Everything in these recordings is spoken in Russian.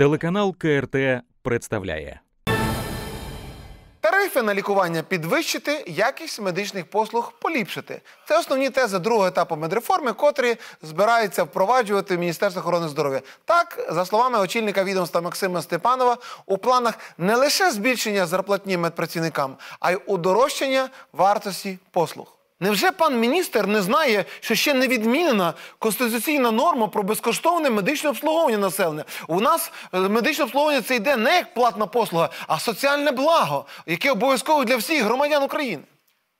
Телеканал КРТ представляє. Тарифи на лікування підвищити, якість медичних послуг поліпшити. Це основні тези другого етапу медреформи, котрі збираються впроваджувати Міністерство охорони здоров'я. Так, за словами очільника відомства Максима Степанова, у планах не лише збільшення зарплатні медпрацівникам, а й удорожчання вартості послуг. Невже пан міністр не знає, що ще не відмінена конституційна норма про безкоштовне медичне обслуговування населення? У нас е, медичне обслуговування це йде не як платна послуга, а соціальне благо, яке обов'язково для всіх громадян України.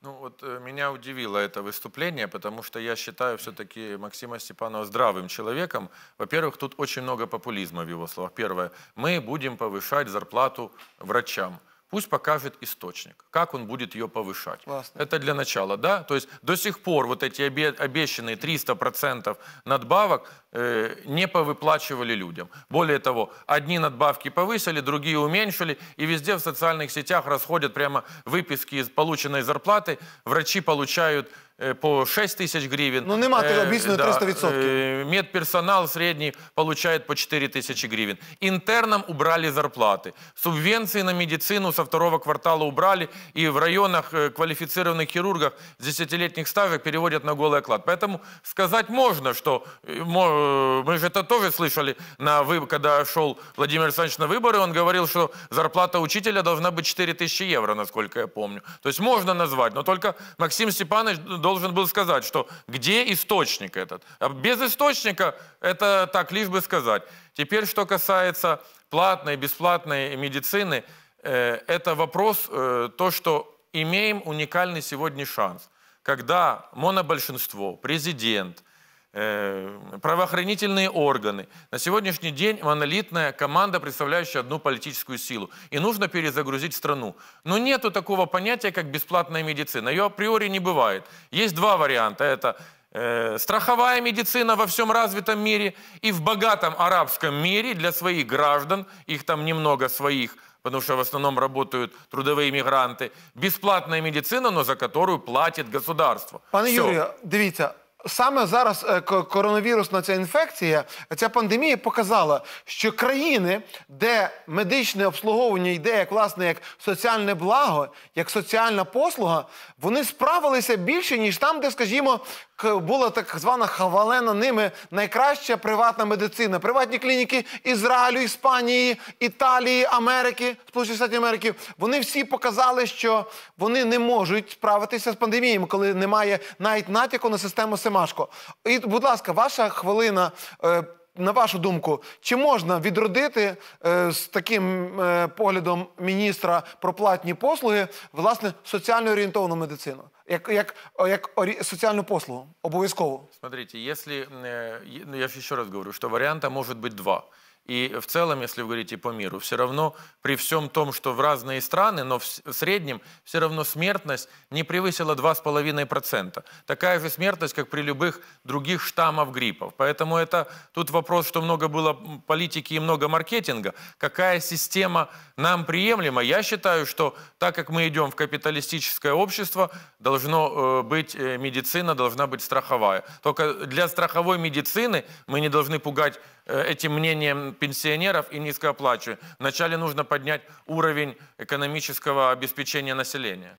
Ну от е, мене удивило це виступлення, тому що я вважаю все-таки Максима Степанова здравим чоловіком. Во-первых, тут дуже багато популізму в його словах. Перше, ми будемо повышать зарплату врачам. пусть покажет источник, как он будет ее повышать. Классно. Это для начала, да? То есть до сих пор вот эти обе обещанные 300% надбавок э, не повыплачивали людям. Более того, одни надбавки повысили, другие уменьшили, и везде в социальных сетях расходят прямо выписки из полученной зарплаты. Врачи получают Э, по 6 тысяч гривен. Ну нема того обіцяно 300%. Медперсонал средний получает по 4 тысячи гривен. Интернам убрали зарплаты. Субвенции на медицину со второго квартала убрали. и в районах э, квалифицированных хирургов с 10-летних переводят на голый оклад. Поэтому сказать можно, что э, мы же это тоже слышали, на, выбор, когда шел Владимир Александрович на выборы, он говорил, что зарплата учителя должна быть 4 тысячи евро, насколько я помню. То есть можно назвать, но только Максим Степанович должен должен был сказать, что где источник этот. А без источника это так лишь бы сказать. Теперь, что касается платной, и бесплатной медицины, э, это вопрос, э, то, что имеем уникальный сегодня шанс, когда монобольшинство, президент – Э, правоохранительные органы. На сегодняшний день монолитная команда, представляющая одну политическую силу. И нужно перезагрузить страну. Но нету такого понятия, как бесплатная медицина. Ее априори не бывает. Есть два варианта. Это э, страховая медицина во всем развитом мире и в богатом арабском мире для своих граждан, их там немного своих, потому что в основном работают трудовые мигранты. Бесплатная медицина, но за которую платит государство. Пан Юрий, Юрію, Саме зараз е, коронавірусна ця інфекція, ця пандемія показала, що країни, де медичне обслуговування йде як власне як соціальне благо, як соціальна послуга, вони справилися більше ніж там, де, скажімо, була так звана хавалена ними найкраща приватна медицина. Приватні клініки Ізраїлю, Іспанії, Італії, Америки, Сполучених Штатів Америки, вони всі показали, що вони не можуть справитися з пандемією, коли немає навіть натяку на систему самоврядування. Машко. І, будь ласка, ваша хвилина. Е, на вашу думку, чи можна відродити е, з таким е, поглядом міністра про платні послуги власне соціально орієнтовану медицину, як як, як соціальну послугу обов'язково? Смотрите, если, э, ну я ще раз говорю, що варіанта може бути два. И в целом, если вы говорите по миру, все равно при всем том, что в разные страны, но в среднем все равно смертность не превысила 2,5%. Такая же смертность, как при любых других штаммах гриппов. Поэтому это тут вопрос, что много было политики и много маркетинга. Какая система нам приемлема? Я считаю, что так как мы идем в капиталистическое общество, должно э, быть э, медицина, должна быть страховая. Только для страховой медицины мы не должны пугать э, этим мнением пенсионеров и низкооплачиваемых. Вначале нужно поднять уровень экономического обеспечения населения.